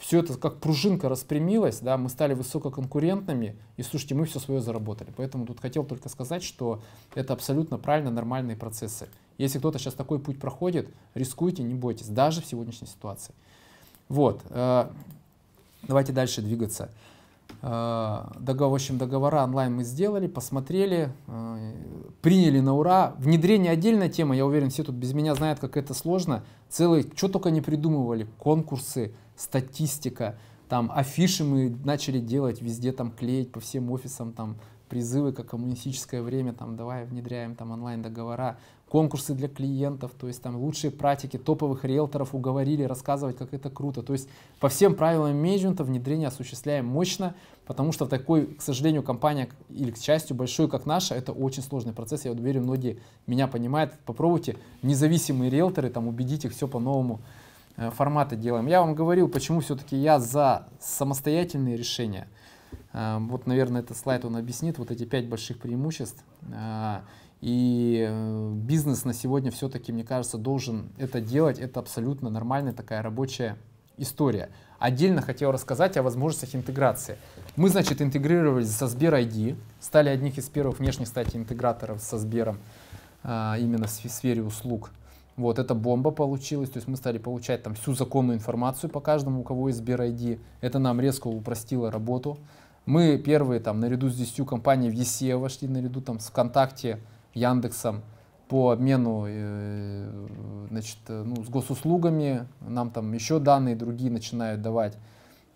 все это как пружинка распрямилась, да, мы стали высококонкурентными, и слушайте, мы все свое заработали. Поэтому тут хотел только сказать, что это абсолютно правильно нормальные процессы. Если кто-то сейчас такой путь проходит, рискуйте, не бойтесь, даже в сегодняшней ситуации. Вот, э, давайте дальше двигаться. Э, Договор, в общем, договора онлайн мы сделали, посмотрели, э, приняли на ура. Внедрение отдельная тема, я уверен, все тут без меня знают, как это сложно. Целые, что только не придумывали, конкурсы, статистика, там афиши мы начали делать, везде там клеить по всем офисам, там призывы, как коммунистическое время, там давай внедряем там онлайн договора, конкурсы для клиентов, то есть там лучшие практики топовых риэлторов уговорили рассказывать, как это круто. То есть по всем правилам менеджмента внедрение осуществляем мощно, потому что в такой, к сожалению, компания или, к счастью, большой, как наша, это очень сложный процесс. Я уверен, многие меня понимают. Попробуйте, независимые риэлторы, там убедить их все по-новому Э, форматы делаем. Я вам говорил, почему все-таки я за самостоятельные решения. Э, вот, наверное, этот слайд он объяснит, вот эти пять больших преимуществ. Э, и бизнес на сегодня все-таки, мне кажется, должен это делать. Это абсолютно нормальная такая рабочая история. Отдельно хотел рассказать о возможностях интеграции. Мы, значит, интегрировались со Сбер ID, стали одних из первых внешних, кстати, интеграторов со Сбером именно в сфере услуг. Вот, эта бомба получилась, то есть мы стали получать там всю законную информацию по каждому, у кого есть Сбер-ID. Это нам резко упростило работу. Мы первые там наряду с 10 компаниями в ЕСЕ вошли, наряду там с ВКонтакте, Яндексом по обмену э, значит, э, ну, с госуслугами, нам там еще данные другие начинают давать.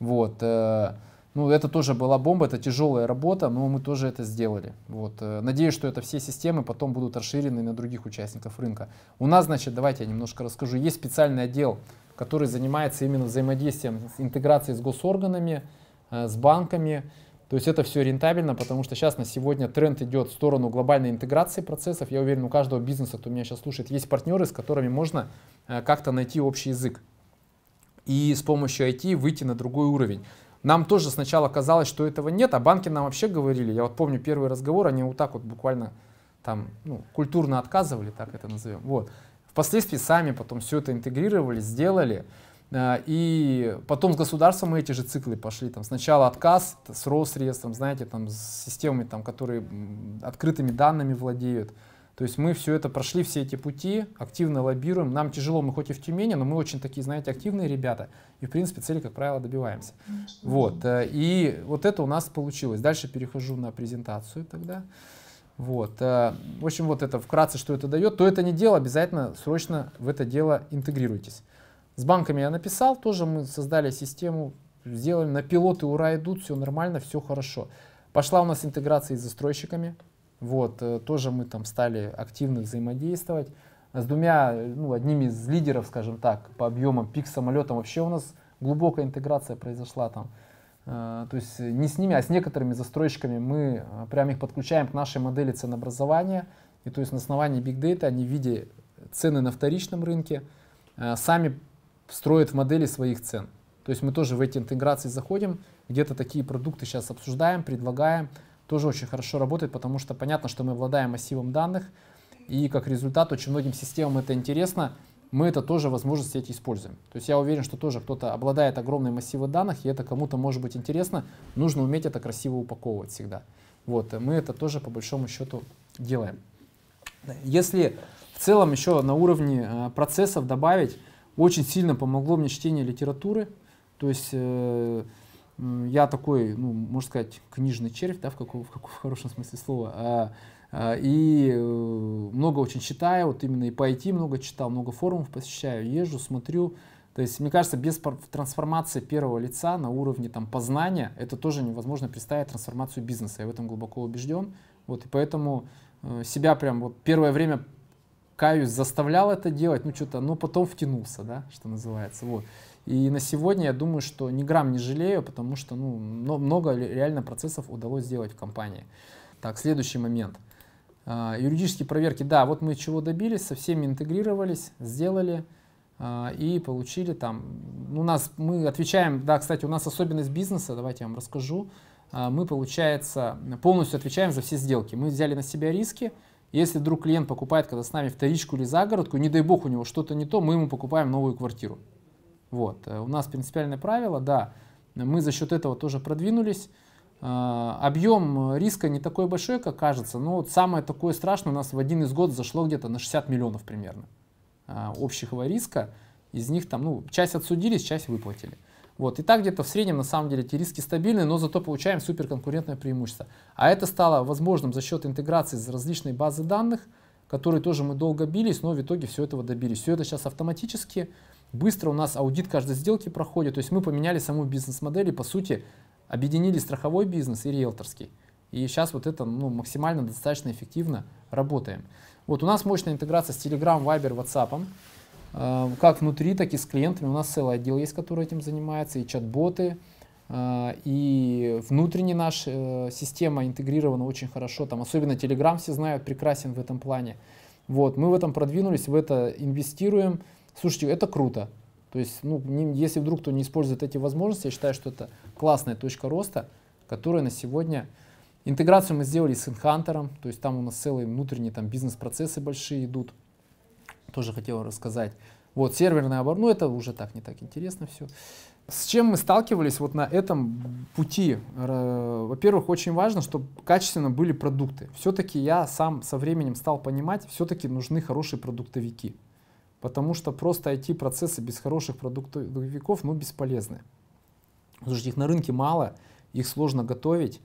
Вот. Э, ну, это тоже была бомба, это тяжелая работа, но мы тоже это сделали. Вот. Э, надеюсь, что это все системы потом будут расширены на других участников рынка. У нас, значит, давайте я немножко расскажу, есть специальный отдел, который занимается именно взаимодействием, интеграцией с госорганами, э, с банками. То есть это все рентабельно, потому что сейчас на сегодня тренд идет в сторону глобальной интеграции процессов. Я уверен, у каждого бизнеса, кто меня сейчас слушает, есть партнеры, с которыми можно э, как-то найти общий язык и с помощью IT выйти на другой уровень нам тоже сначала казалось, что этого нет, а банки нам вообще говорили, я вот помню первый разговор, они вот так вот буквально там ну, культурно отказывали, так это назовем. Вот. Впоследствии сами потом все это интегрировали, сделали. Э, и потом с государством мы эти же циклы пошли. Там сначала отказ с Росреестром, знаете, там с системами, там, которые открытыми данными владеют. То есть мы все это прошли, все эти пути, активно лоббируем. Нам тяжело, мы хоть и в Тюмени, но мы очень такие, знаете, активные ребята. И, в принципе, цели, как правило, добиваемся. Вот. Э, и вот это у нас получилось. Дальше перехожу на презентацию тогда. Вот. Э, в общем, вот это вкратце, что это дает. То это не дело, обязательно срочно в это дело интегрируйтесь. С банками я написал, тоже мы создали систему, сделали на пилоты, ура, идут, все нормально, все хорошо. Пошла у нас интеграция с застройщиками, вот, э, тоже мы там стали активно взаимодействовать. С двумя, ну, одним из лидеров, скажем так, по объемам пик самолетом вообще у нас глубокая интеграция произошла там. Э, то есть э, не с ними, а с некоторыми застройщиками мы прям их подключаем к нашей модели ценообразования. И то есть на основании Big Data они в виде цены на вторичном рынке сами строят в модели своих цен. То есть мы тоже в эти интеграции заходим, где-то такие продукты сейчас обсуждаем, предлагаем, тоже очень хорошо работает, потому что понятно, что мы обладаем массивом данных, и как результат очень многим системам это интересно, мы это тоже возможности эти используем. То есть я уверен, что тоже кто-то обладает огромной массивом данных, и это кому-то может быть интересно, нужно уметь это красиво упаковывать всегда. Вот, мы это тоже по большому счету делаем. Если в целом еще на уровне э, процессов добавить, очень сильно помогло мне чтение литературы, то есть э, я такой, ну, можно сказать, книжный червь, да, в, каком, в, каком, в хорошем смысле слова. А, а, и э, много очень читаю, вот именно и по IT много читал, много форумов посещаю, езжу, смотрю. То есть, мне кажется, без трансформации первого лица на уровне там, познания это тоже невозможно представить трансформацию бизнеса. Я в этом глубоко убежден. Вот, и поэтому э, себя прям вот первое время, каюсь, заставлял это делать, ну что-то, но потом втянулся, да, что называется. Вот. И на сегодня я думаю, что ни грамм не жалею, потому что ну, много реально процессов удалось сделать в компании. Так, следующий момент. А, юридические проверки. Да, вот мы чего добились, со всеми интегрировались, сделали а, и получили там. Ну, у нас мы отвечаем, да, кстати, у нас особенность бизнеса, давайте я вам расскажу. А, мы, получается, полностью отвечаем за все сделки. Мы взяли на себя риски. Если вдруг клиент покупает, когда с нами вторичку или загородку, не дай бог у него что-то не то, мы ему покупаем новую квартиру. Вот. Э, у нас принципиальное правило, да, мы за счет этого тоже продвинулись. Э, объем э, риска не такой большой, как кажется, но вот самое такое страшное у нас в один из год зашло где-то на 60 миллионов примерно общего риска. Из них там, ну, часть отсудились, часть выплатили. Вот. И так где-то в среднем, на самом деле, эти риски стабильны, но зато получаем суперконкурентное преимущество. А это стало возможным за счет интеграции с различной базы данных, которые тоже мы долго бились, но в итоге все этого добились. Все это сейчас автоматически Быстро у нас аудит каждой сделки проходит, то есть мы поменяли саму бизнес-модель и, по сути, объединили страховой бизнес и риэлторский. И сейчас вот это ну, максимально достаточно эффективно работаем. Вот у нас мощная интеграция с Telegram, Viber, WhatsApp. Э, как внутри, так и с клиентами. У нас целый отдел есть, который этим занимается, и чат-боты, э, и внутренняя наша э, система интегрирована очень хорошо. Там особенно Telegram все знают, прекрасен в этом плане. Вот, мы в этом продвинулись, в это инвестируем. Слушайте, это круто. То есть, ну, если вдруг кто не использует эти возможности, я считаю, что это классная точка роста, которая на сегодня... Интеграцию мы сделали с Инхантером, то есть там у нас целые внутренние там бизнес-процессы большие идут. Тоже хотел рассказать. Вот серверная оборона, ну это уже так не так интересно все. С чем мы сталкивались вот на этом пути? Во-первых, очень важно, чтобы качественно были продукты. Все-таки я сам со временем стал понимать, все-таки нужны хорошие продуктовики потому что просто IT-процессы без хороших продуктовиков, ну, бесполезны. Слушайте, их на рынке мало, их сложно готовить.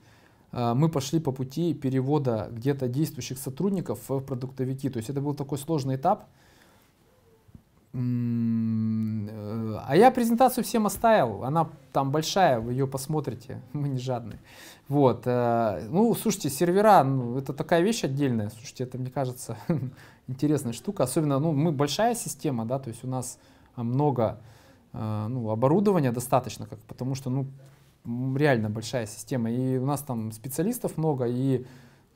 А, мы пошли по пути перевода где-то действующих сотрудников в продуктовики. То есть это был такой сложный этап, Э, а я презентацию всем оставил, она там большая, вы ее посмотрите, мы не жадны. Вот, э, ну, слушайте, сервера, ну, это такая вещь отдельная, слушайте, это, мне кажется, интересная штука, особенно, ну, мы большая система, да, то есть у нас э, много, ну, оборудования достаточно, как, потому что, ну, реально большая система, и у нас там специалистов много, и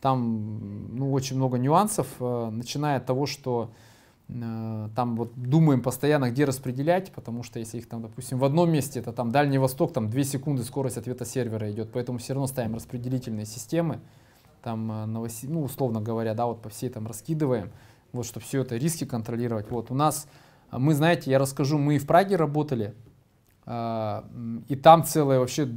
там, ну, очень много нюансов, начиная от того, что Э, там вот думаем постоянно, где распределять, потому что если их там, допустим, в одном месте, это там Дальний Восток, там 2 секунды скорость ответа сервера идет, поэтому все равно ставим распределительные системы, там, э, ну, условно говоря, да, вот по всей там раскидываем, вот, чтобы все это риски контролировать. Вот у нас, а мы, знаете, я расскажу, мы и в Праге работали, а, и там целое вообще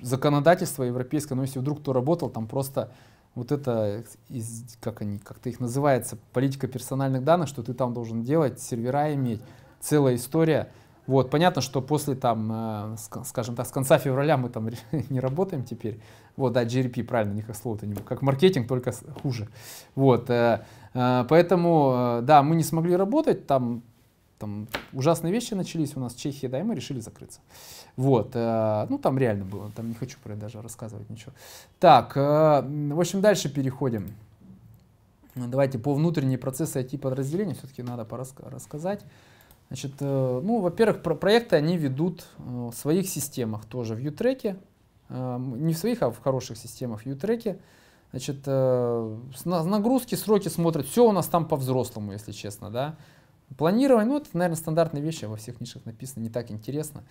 законодательство европейское, но если вдруг кто работал, там просто вот это, из, как они, как-то их называется, политика персональных данных, что ты там должен делать, сервера иметь, целая история. Вот, понятно, что после там, э, скажем так, с конца февраля мы там не работаем теперь. Вот, да, GRP, правильно, никак слова-то не как маркетинг, только хуже. Вот, э, э, поэтому, да, мы не смогли работать, там там ужасные вещи начались у нас в Чехии, да, и мы решили закрыться. Вот, э, ну там реально было, там не хочу про это даже рассказывать ничего. Так, э, в общем, дальше переходим. Давайте по внутренней процессы IT-подразделения все-таки надо пораска- рассказать. Значит, э, ну, во-первых, про проекты они ведут э, в своих системах тоже в Ютреке, э, не в своих, а в хороших системах в Ютреке. Значит, э, с нагрузки, сроки смотрят, все у нас там по-взрослому, если честно, да. Планирование, ну это, наверное, стандартные вещи, во всех нишах написано, не так интересно.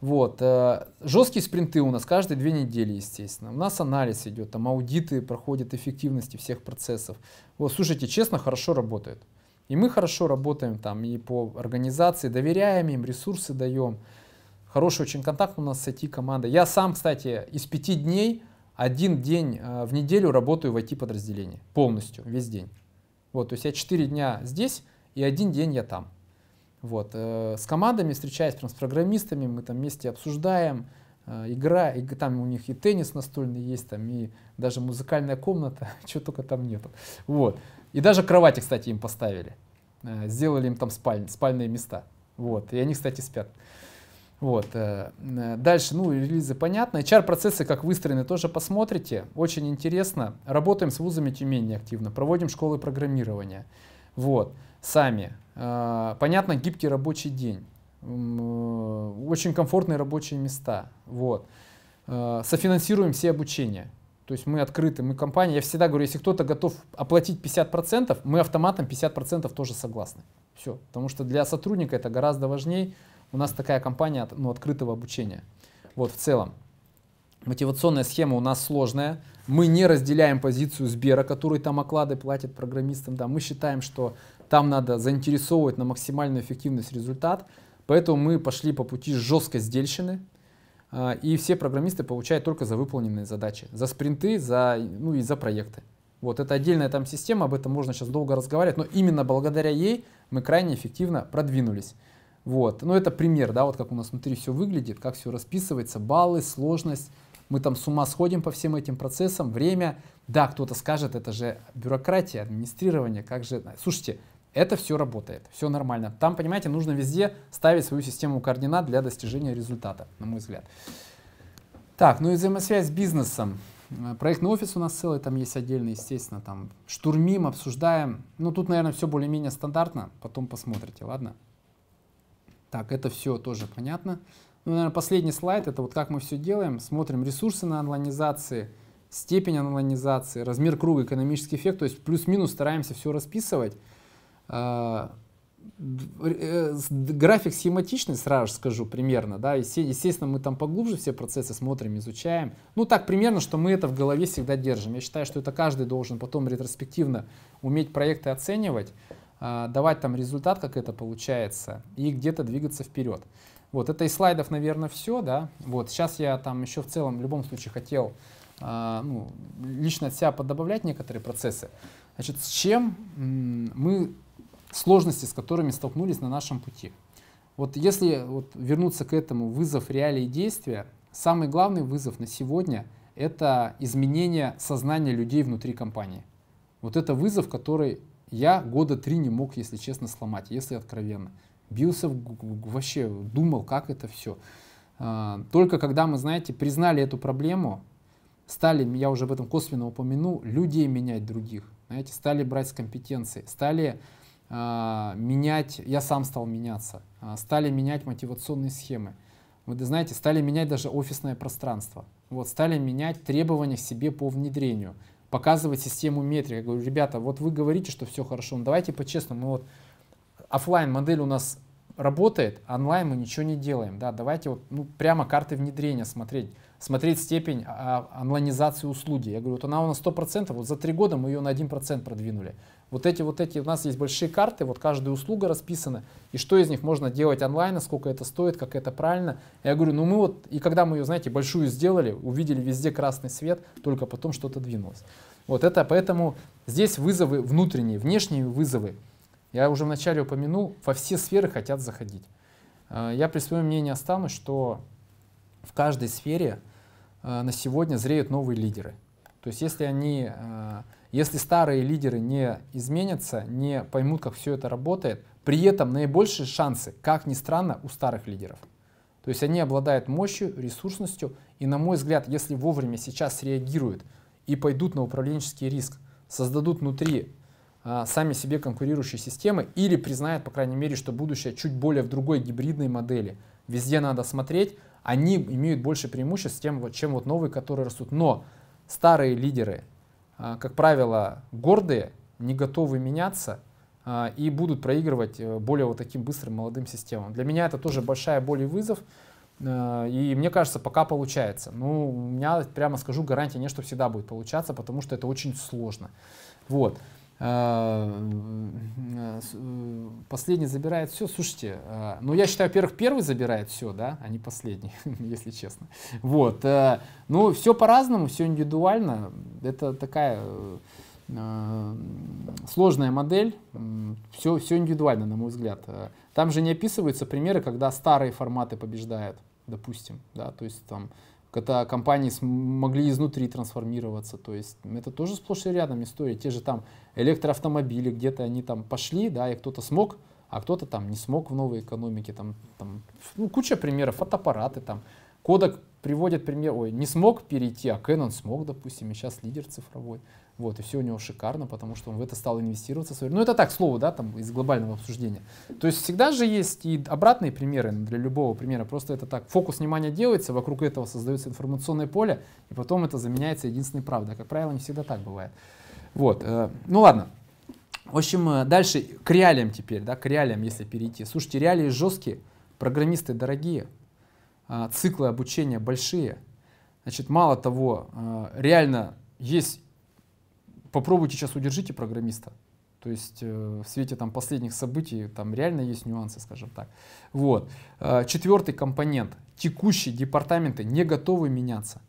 Вот. Э, жесткие спринты у нас каждые две недели, естественно. У нас анализ идет, там аудиты проходят эффективности всех процессов. Вот, слушайте, честно, хорошо работает. И мы хорошо работаем там и по организации, доверяем им, ресурсы даем. Хороший очень контакт у нас с IT-командой. Я сам, кстати, из пяти дней один день э, в неделю работаю в IT-подразделении полностью, весь день. Вот, то есть я четыре дня здесь, и один день я там. Вот. Э, с командами встречаясь, прям с программистами, мы там вместе обсуждаем, э, игра, и там у них и теннис настольный есть, там и даже музыкальная комната, чего только там нету. Вот. И даже кровати, кстати, им поставили. Э, сделали им там спаль, спальные места. Вот. И они, кстати, спят. Вот. Дальше, ну, релизы понятно. HR-процессы, как выстроены, тоже посмотрите. Очень интересно. Работаем с вузами Тюмени активно, проводим школы программирования. Вот, сами. А, понятно, гибкий рабочий день, э, очень комфортные рабочие места. Вот. А, софинансируем все обучения. То есть мы открыты, мы компания. Я всегда говорю, если кто-то готов оплатить 50%, мы автоматом 50% тоже согласны. Все. Потому что для сотрудника это гораздо важнее. У нас такая компания ну, открытого обучения. Вот в целом. Мотивационная схема у нас сложная. Мы не разделяем позицию Сбера, который там оклады платит программистам. Да. Мы считаем, что там надо заинтересовывать на максимальную эффективность результат. Поэтому мы пошли по пути жесткой сдельщины. А, и все программисты получают только за выполненные задачи, за спринты, за, ну и за проекты. Вот это отдельная там система, об этом можно сейчас долго разговаривать, но именно благодаря ей мы крайне эффективно продвинулись. Вот, ну это пример, да, вот как у нас внутри все выглядит, как все расписывается, баллы, сложность, мы там с ума сходим по всем этим процессам, время. Да, кто-то скажет, это же бюрократия, администрирование, как же... Слушайте, это все работает, все нормально. Там, понимаете, нужно везде ставить свою систему координат для достижения результата, на мой взгляд. Так, ну и взаимосвязь с бизнесом. Э, проектный офис у нас целый, там есть отдельный, естественно, там штурмим, обсуждаем. Ну, тут, наверное, все более-менее стандартно, потом посмотрите, ладно? Так, это все тоже понятно. Понятно. Ну, наверное, последний слайд — это вот как мы все делаем. Смотрим ресурсы на онлайнизации, степень онлайнизации, размер круга, экономический эффект. То есть плюс-минус стараемся все расписывать. А, э, график схематичный, сразу же скажу примерно, да, естественно, мы там поглубже все процессы смотрим, изучаем. Ну, так примерно, что мы это в голове всегда держим. Я считаю, что это каждый должен потом ретроспективно уметь проекты оценивать, а, давать там результат, как это получается, и где-то двигаться вперед. Вот, это из слайдов, наверное, все, да. Вот, сейчас я там еще в целом, в любом случае, хотел э, ну, лично от себя подобавлять некоторые процессы. Значит, с чем мы, сложности, с которыми столкнулись на нашем пути. Вот если вот вернуться к этому, вызов реалии действия, самый главный вызов на сегодня — это изменение сознания людей внутри компании. Вот это вызов, который я года три не мог, если честно, сломать, если откровенно бился, вообще думал, как это все. А, только когда мы, знаете, признали эту проблему, стали, я уже об этом косвенно упомяну, людей менять других, знаете, стали брать с компетенции, стали а, менять, я сам стал меняться, а, стали менять мотивационные схемы. Вы знаете, стали менять даже офисное пространство. Вот, стали менять требования к себе по внедрению, показывать систему метрик. Я говорю, ребята, вот вы говорите, что все хорошо, ну давайте по-честному, ну вот офлайн модель у нас работает, онлайн мы ничего не делаем. Да, давайте вот, ну, прямо карты внедрения смотреть, смотреть степень а, а, онлайнизации услуги. Я говорю, вот она у нас 100%, вот за три года мы ее на 1% продвинули. Вот эти, вот эти, у нас есть большие карты, вот каждая услуга расписана, и что из них можно делать онлайн, сколько это стоит, как это правильно. Я говорю, ну мы вот, и когда мы ее, знаете, большую сделали, увидели везде красный свет, только потом что-то двинулось. Вот это, поэтому здесь вызовы внутренние, внешние вызовы. Я уже вначале упомянул, во все сферы хотят заходить. Э, я при своем мнении останусь, что в каждой сфере э, на сегодня зреют новые лидеры. То есть если они, э, если старые лидеры не изменятся, не поймут, как все это работает, при этом наибольшие шансы, как ни странно, у старых лидеров. То есть они обладают мощью, ресурсностью, и на мой взгляд, если вовремя сейчас реагируют и пойдут на управленческий риск, создадут внутри а, сами себе конкурирующие системы или признают, по крайней мере, что будущее чуть более в другой гибридной модели. Везде надо смотреть, они имеют больше преимуществ, тем, чем вот новые, которые растут. Но старые лидеры, а, как правило, гордые, не готовы меняться а, и будут проигрывать э, более вот таким быстрым молодым системам. Для меня это тоже большая боль и вызов. Э, и мне кажется, пока получается. Ну, у меня, прямо скажу, гарантия не что всегда будет получаться, потому что это очень сложно. Вот. А, а, э, последний забирает все. Слушайте, а, ну я считаю, во-первых, первый забирает все, да, а не последний, если честно. Вот. Э, ну, все по-разному, все индивидуально. Это такая э, сложная модель, все, все индивидуально, на мой взгляд. Там же не описываются примеры, когда старые форматы побеждают, допустим, да, то есть там когда компании смогли изнутри трансформироваться. То есть это тоже сплошь и рядом история. Те же там электроавтомобили, где-то они там пошли, да, и кто-то смог, а кто-то там не смог в новой экономике. Там, там, ну, куча примеров, фотоаппараты там. Кодек приводит пример, ой, не смог перейти, а Canon смог, допустим, и сейчас лидер цифровой. Вот, и все у него шикарно, потому что он в это стал инвестироваться. Ну, это так, слово, да, там, из глобального обсуждения. То есть всегда же есть и обратные примеры ну, для любого примера. Просто это так, фокус внимания делается, вокруг этого создается информационное поле, и потом это заменяется единственной правдой. А, как правило, не всегда так бывает. Вот, э, ну ладно. В общем, э, дальше к реалиям теперь, да, к реалиям, если перейти. Слушайте, реалии жесткие, программисты дорогие, а, циклы обучения большие. Значит, мало того, э, реально есть попробуйте сейчас удержите программиста. То есть э, в свете там, последних событий там реально есть нюансы, скажем так. Вот. Э, четвертый компонент. Текущие департаменты не готовы меняться.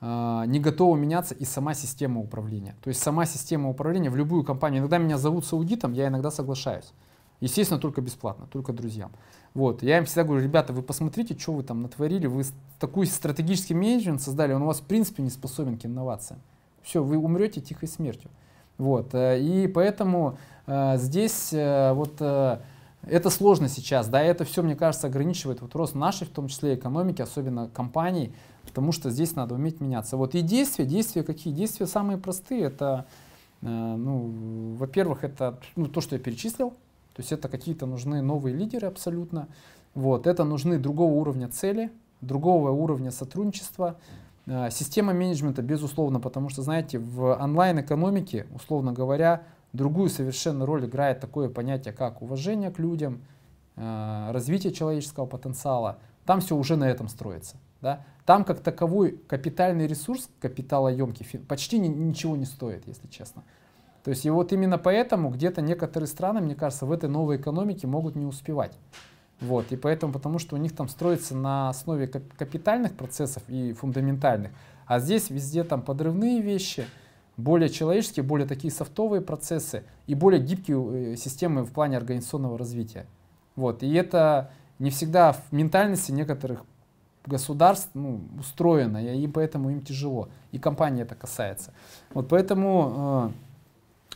Э, не готова меняться и сама система управления. То есть сама система управления в любую компанию. Иногда меня зовут с аудитом, я иногда соглашаюсь. Естественно, только бесплатно, только друзьям. Вот. Я им всегда говорю, ребята, вы посмотрите, что вы там натворили. Вы такой стратегический менеджмент создали, он у вас в принципе не способен к инновациям. Все, вы умрете тихой смертью. Вот. Э, и поэтому э, здесь э, вот это сложно сейчас, да, это все, мне кажется, ограничивает вот рост нашей, в том числе экономики, особенно компаний, потому что здесь надо уметь меняться. Вот и действия, действия какие? Действия самые простые, это, ну, во-первых, это ну, то, что я перечислил, то есть это какие-то нужны новые лидеры абсолютно, вот, это нужны другого уровня цели, другого уровня сотрудничества, Э, система менеджмента, безусловно, потому что, знаете, в онлайн-экономике, условно говоря, другую совершенно роль играет такое понятие, как уважение к людям, э, развитие человеческого потенциала. Там все уже на этом строится. Да? Там как таковой капитальный ресурс капиталоемкий почти ничего не стоит, если честно. То есть и вот именно поэтому где-то некоторые страны, мне кажется, в этой новой экономике могут не успевать. Вот, и поэтому, потому что у них там строится на основе капитальных процессов и фундаментальных, а здесь везде там подрывные вещи, более человеческие, более такие софтовые процессы и более гибкие э, системы в плане организационного развития. Вот, и это не всегда в ментальности некоторых государств ну, устроено, и поэтому им тяжело, и компания это касается. Вот поэтому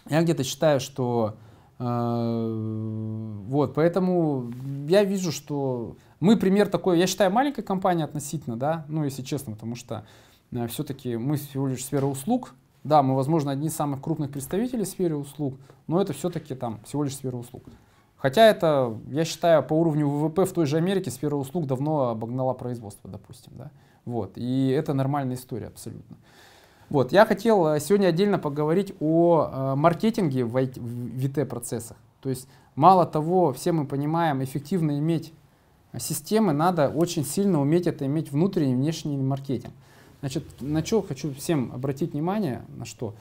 э, я где-то считаю, что а, вот, поэтому я вижу, что мы пример такой, я считаю, маленькая компания относительно, да, ну, если честно, потому что э, все-таки мы всего лишь сфера услуг, да, мы, возможно, одни из самых крупных представителей в сфере услуг, но это все-таки там всего лишь сфера услуг. Хотя это, я считаю, по уровню ВВП в той же Америке сфера услуг давно обогнала производство, допустим, да. Вот, и это нормальная история абсолютно. Вот, я хотел э, сегодня отдельно поговорить о э, маркетинге в ВТ-процессах. То есть мало того, все мы понимаем, эффективно иметь системы, надо очень сильно уметь это иметь внутренний и внешний маркетинг. Значит, на что хочу всем обратить внимание, на что?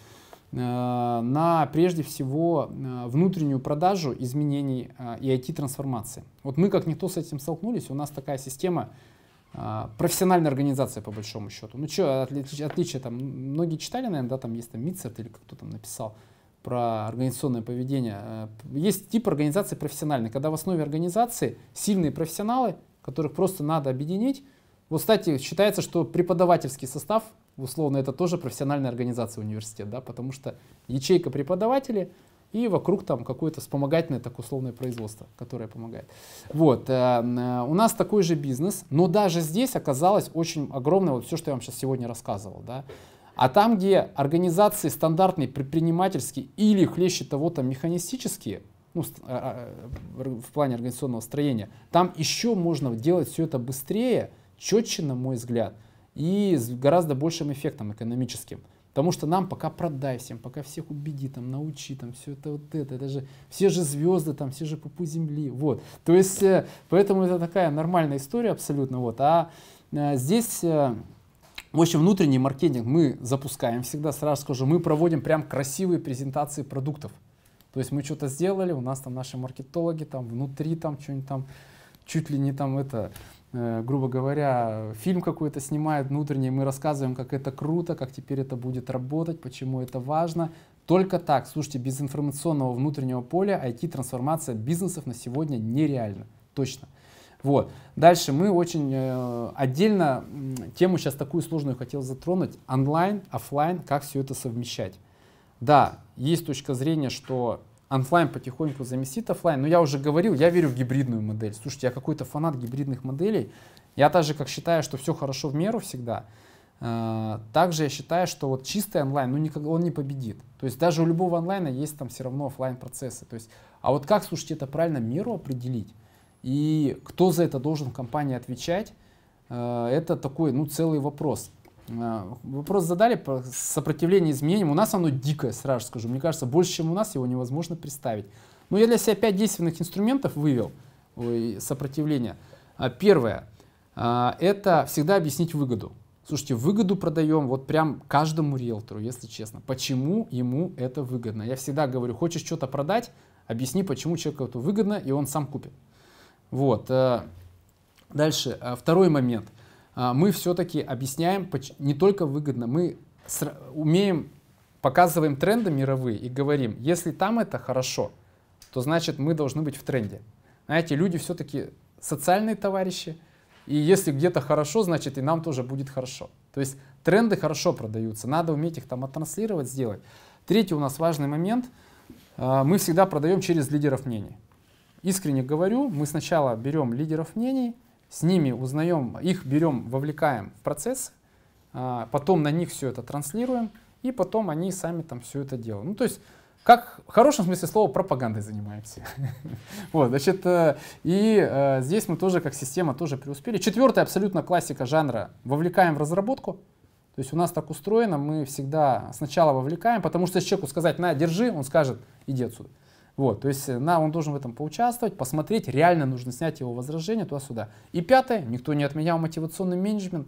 Э, на прежде всего внутреннюю продажу изменений и IT-трансформации. Вот мы как никто с этим столкнулись, у нас такая система а, профессиональная организация, по большому счету. Ну, что, отличие, отличие там, многие читали, наверное, да, там есть там Митцерт или кто там написал про организационное поведение. Э, есть тип организации профессиональной, когда в основе организации сильные профессионалы, которых просто надо объединить. Вот, кстати, считается, что преподавательский состав, условно, это тоже профессиональная организация университета, да, потому что ячейка преподавателей — и вокруг там какое-то вспомогательное, так условное производство, которое помогает. Вот, э, э, у нас такой же бизнес, но даже здесь оказалось очень огромное, вот все, что я вам сейчас сегодня рассказывал, да, а там, где организации стандартные, предпринимательские или хлеще того там механистические, ну, а, а, э, в плане организационного строения, там еще можно делать все это быстрее, четче, на мой взгляд, и с гораздо большим эффектом экономическим. Потому что нам пока продай всем, пока всех убеди, там, научи, там, все это вот это, это же все же звезды, там, все же пупу земли, вот. То есть, э, поэтому это такая нормальная история абсолютно, вот. А э, здесь, в э, общем, внутренний маркетинг мы запускаем всегда, сразу скажу, мы проводим прям красивые презентации продуктов. То есть мы что-то сделали, у нас там наши маркетологи там внутри там что-нибудь там чуть ли не там это Э, грубо говоря, фильм какой-то снимает внутренний, мы рассказываем, как это круто, как теперь это будет работать, почему это важно. Только так, слушайте, без информационного внутреннего поля IT-трансформация бизнесов на сегодня нереальна, точно. Вот. Дальше мы очень э, отдельно тему сейчас такую сложную хотел затронуть. Онлайн, офлайн, как все это совмещать. Да, есть точка зрения, что онлайн потихоньку заместит офлайн. Но я уже говорил, я верю в гибридную модель. Слушайте, я какой-то фанат гибридных моделей. Я также как считаю, что все хорошо в меру всегда. Э, также я считаю, что вот чистый онлайн, ну никак, он не победит. То есть даже у любого онлайна есть там все равно офлайн процессы. То есть, а вот как, слушайте, это правильно меру определить? И кто за это должен в компании отвечать? Э, это такой, ну, целый вопрос. А, вопрос задали про сопротивление изменениям. У нас оно дикое, сразу скажу. Мне кажется, больше, чем у нас, его невозможно представить. Но ну, я для себя пять действенных инструментов вывел сопротивления. А, первое а, – это всегда объяснить выгоду. Слушайте, выгоду продаем вот прям каждому риэлтору, если честно. Почему ему это выгодно? Я всегда говорю, хочешь что-то продать, объясни, почему человеку это выгодно, и он сам купит. Вот. Э, дальше, э, второй момент – а, мы все-таки объясняем не только выгодно, мы умеем, показываем тренды мировые и говорим, если там это хорошо, то значит мы должны быть в тренде. Знаете, люди все-таки социальные товарищи, и если где-то хорошо, значит и нам тоже будет хорошо. То есть тренды хорошо продаются, надо уметь их там оттранслировать, сделать. Третий у нас важный момент, а, мы всегда продаем через лидеров мнений. Искренне говорю, мы сначала берем лидеров мнений, с ними узнаем, их берем, вовлекаем в процесс, а, потом на них все это транслируем, и потом они сами там все это делают. Ну, то есть как в хорошем смысле слова пропагандой занимаемся. вот, значит, э, и э, здесь мы тоже как система тоже преуспели. Четвертая абсолютно классика жанра. Вовлекаем в разработку. То есть у нас так устроено, мы всегда сначала вовлекаем, потому что если человеку сказать, на, держи, он скажет, иди отсюда. Вот, то есть э, на, он должен в этом поучаствовать, посмотреть, реально нужно снять его возражение туда-сюда. И пятое, никто не отменял мотивационный менеджмент.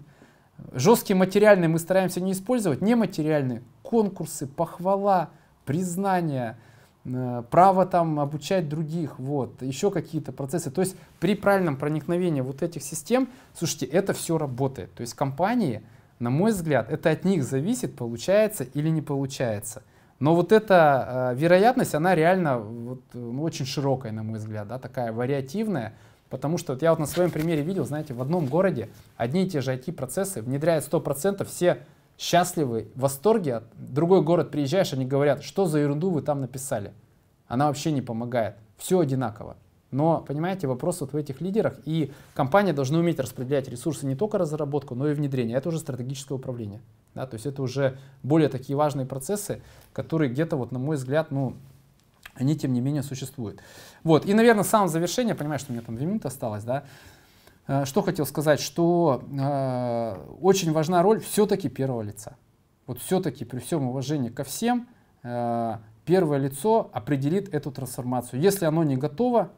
Жесткие материальные мы стараемся не использовать, нематериальные конкурсы, похвала, признание, э, право там обучать других, вот, еще какие-то процессы. То есть при правильном проникновении вот этих систем, слушайте, это все работает. То есть компании, на мой взгляд, это от них зависит, получается или не получается – но вот эта э, вероятность, она реально вот, ну, очень широкая, на мой взгляд, да, такая вариативная, потому что вот я вот на своем примере видел, знаете, в одном городе одни и те же IT-процессы внедряют 100%, все счастливы, в восторге. В другой город приезжаешь, они говорят, что за ерунду вы там написали. Она вообще не помогает. Все одинаково. Но, понимаете, вопрос вот в этих лидерах. И компания должна уметь распределять ресурсы не только разработку, но и внедрение. Это уже стратегическое управление. Да, то есть это уже более такие важные процессы, которые где-то, вот, на мой взгляд, ну, они, тем не менее, существуют. Вот. И, наверное, самое завершение, понимаешь, что у меня там две минуты осталось, да, э, что хотел сказать, что э, очень важна роль все-таки первого лица. Вот все-таки при всем уважении ко всем, э, первое лицо определит эту трансформацию. Если оно не готово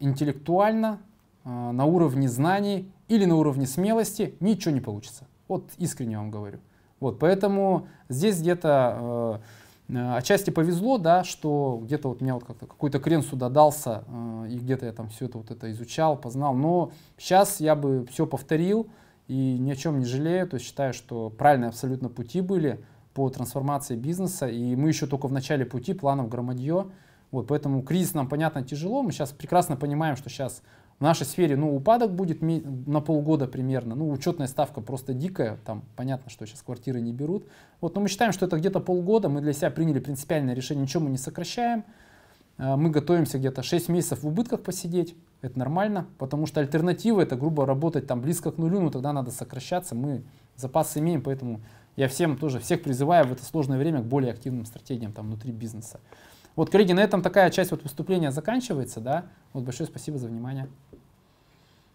интеллектуально, э, на уровне знаний или на уровне смелости, ничего не получится. Вот искренне вам говорю. Вот, поэтому здесь где-то э, э, отчасти повезло, да, что где-то вот меня вот какой-то крен сюда дался, э, и где-то я там все это вот это изучал, познал. Но сейчас я бы все повторил и ни о чем не жалею. То есть считаю, что правильные абсолютно пути были по трансформации бизнеса. И мы еще только в начале пути, планов громадье. Вот, поэтому кризис нам, понятно, тяжело. Мы сейчас прекрасно понимаем, что сейчас в нашей сфере, ну, упадок будет на полгода примерно. Ну, учетная ставка просто дикая. Там понятно, что сейчас квартиры не берут. Вот, но мы считаем, что это где-то полгода. Мы для себя приняли принципиальное решение, ничего мы не сокращаем. Э, мы готовимся где-то 6 месяцев в убытках посидеть. Это нормально, потому что альтернатива это грубо работать там близко к нулю, но тогда надо сокращаться. Мы запасы имеем, поэтому я всем тоже, всех призываю в это сложное время к более активным стратегиям там внутри бизнеса. Вот, коллеги, на этом такая часть вот выступления заканчивается, да. Вот большое спасибо за внимание.